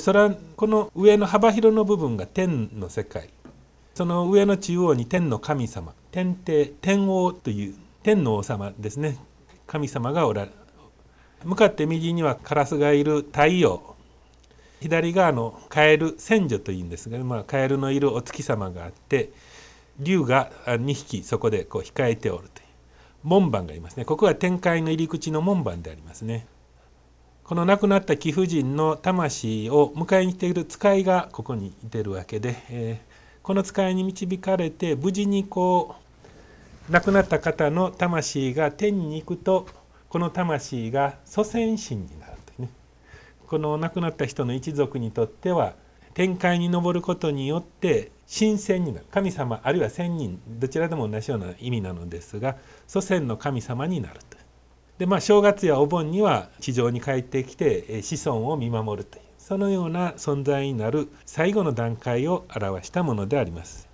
それはこの上の幅広の部分が天の世界その上の中央に天の神様天帝天王という天の王様ですね神様がおられ向かって右にはカラスがいる太陽左側のカエル千女というんですが、まあ、カエルのいるお月様があって竜が2匹そこでこう控えておるという門番がいますねここは天界の入り口の門番でありますねこの亡くなった貴婦人の魂を迎えに来ている使いがここにいてるわけで、えー、この使いに導かれて無事にこう亡くなった方の魂が天に行くとこの魂が祖先神になるというねこの亡くなった人の一族にとっては天界に昇ることによって神仙になる神様あるいは仙人どちらでも同じような意味なのですが祖先の神様になると。でまあ正月やお盆には地上に帰ってきて子孫を見守るというそのような存在になる最後の段階を表したものであります。